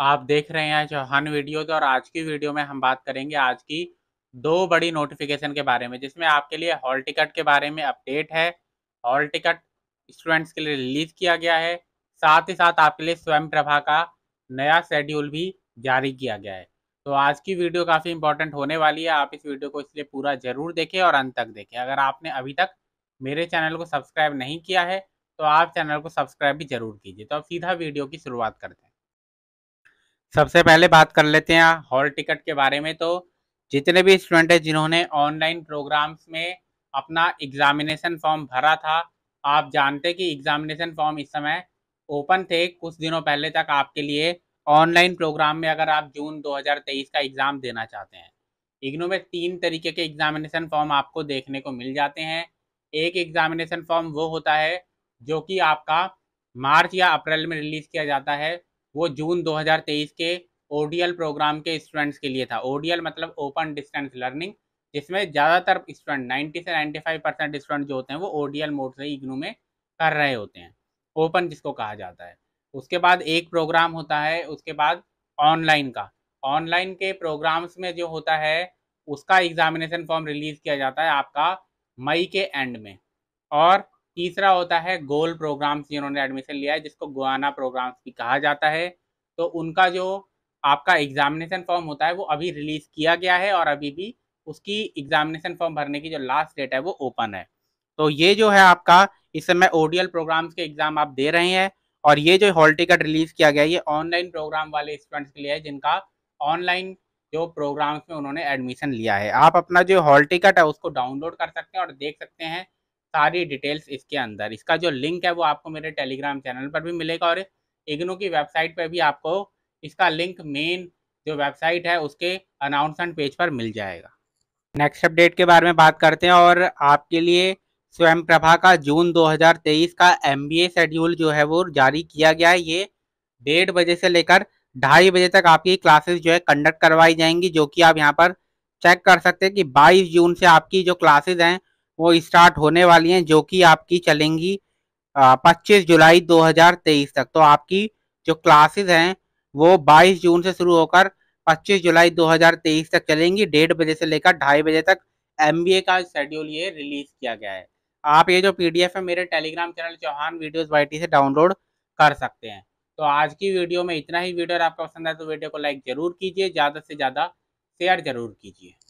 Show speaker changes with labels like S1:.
S1: आप देख रहे हैं चौहान वीडियो तो और आज की वीडियो में हम बात करेंगे आज की दो बड़ी नोटिफिकेशन के बारे में जिसमें आपके लिए हॉल टिकट के बारे में अपडेट है हॉल टिकट स्टूडेंट्स के लिए रिलीज किया गया है साथ ही साथ आपके लिए स्वयं प्रभा का नया शेड्यूल भी जारी किया गया है तो आज की वीडियो काफ़ी इंपॉर्टेंट होने वाली है आप इस वीडियो को इसलिए पूरा जरूर देखें और अंत तक देखें अगर आपने अभी तक मेरे चैनल को सब्सक्राइब नहीं किया है तो आप चैनल को सब्सक्राइब भी जरूर कीजिए तो अब सीधा वीडियो की शुरुआत करते हैं सबसे पहले बात कर लेते हैं हॉल टिकट के बारे में तो जितने भी स्टूडेंट हैं जिन्होंने ऑनलाइन प्रोग्राम्स में अपना एग्जामिनेशन फॉर्म भरा था आप जानते कि एग्जामिनेशन फॉर्म इस समय ओपन थे कुछ दिनों पहले तक आपके लिए ऑनलाइन प्रोग्राम में अगर आप जून 2023 का एग्ज़ाम देना चाहते हैं इग्नो में तीन तरीके के एग्जामिनेशन फॉर्म आपको देखने को मिल जाते हैं एक एग्जामिनेशन फॉर्म वो होता है जो कि आपका मार्च या अप्रैल में रिलीज़ किया जाता है वो जून 2023 के ओडीएल प्रोग्राम के स्टूडेंट्स के लिए था ओडीएल मतलब ओपन डिस्टेंस लर्निंग जिसमें ज़्यादातर स्टूडेंट 90 से 95 परसेंट स्टूडेंट जो होते हैं वो ओडीएल मोड से इग्नू में कर रहे होते हैं ओपन जिसको कहा जाता है उसके बाद एक प्रोग्राम होता है उसके बाद ऑनलाइन का ऑनलाइन के प्रोग्राम्स में जो होता है उसका एग्जामिनेशन फॉर्म रिलीज़ किया जाता है आपका मई के एंड में और तीसरा होता है गोल प्रोग्राम्स जिन्होंने एडमिशन लिया है जिसको गुआना प्रोग्राम्स भी कहा जाता है तो उनका जो आपका एग्जामिनेशन फॉर्म होता है वो अभी रिलीज किया गया है और अभी भी उसकी एग्जामिनेशन फॉर्म भरने की जो लास्ट डेट है वो ओपन है तो ये जो है आपका इस समय ओडीएल प्रोग्राम्स के एग्जाम आप दे रहे हैं और ये जो हॉल टिकट रिलीज किया गया है ये ऑनलाइन प्रोग्राम वाले स्टूडेंट्स के लिए है जिनका ऑनलाइन जो प्रोग्राम्स में उन्होंने एडमिशन लिया है आप अपना जो हॉल टिकट है उसको डाउनलोड कर सकते हैं और देख सकते हैं सारी डिटेल्स इसके अंदर इसका जो लिंक है वो आपको मेरे टेलीग्राम चैनल पर भी मिलेगा और इग्नो की वेबसाइट पर भी आपको इसका लिंक मेन जो वेबसाइट है उसके अनाउंसमेंट पेज पर मिल जाएगा नेक्स्ट अपडेट के बारे में बात करते हैं और आपके लिए स्वयं प्रभा का जून 2023 का एम शेड्यूल जो है वो जारी किया गया है ये डेढ़ बजे से लेकर ढाई बजे तक आपकी क्लासेस जो है कंडक्ट करवाई जाएंगी जो कि आप यहाँ पर चेक कर सकते हैं कि 22 जून से आपकी जो क्लासेस हैं वो स्टार्ट होने वाली हैं जो कि आपकी चलेंगी पच्चीस जुलाई 2023 तक तो आपकी जो क्लासेस हैं वो 22 जून से शुरू होकर 25 जुलाई 2023 तक चलेंगी डेढ़ बजे से लेकर ढाई बजे तक एम का शेड्यूल ये रिलीज किया गया है आप ये जो पी है मेरे टेलीग्राम चैनल चौहान वीडियोज वाई से डाउनलोड कर सकते हैं तो आज की वीडियो में इतना ही वीडियो आपको पसंद आए तो वीडियो को लाइक जरूर कीजिए ज़्यादा से ज़्यादा शेयर जरूर कीजिए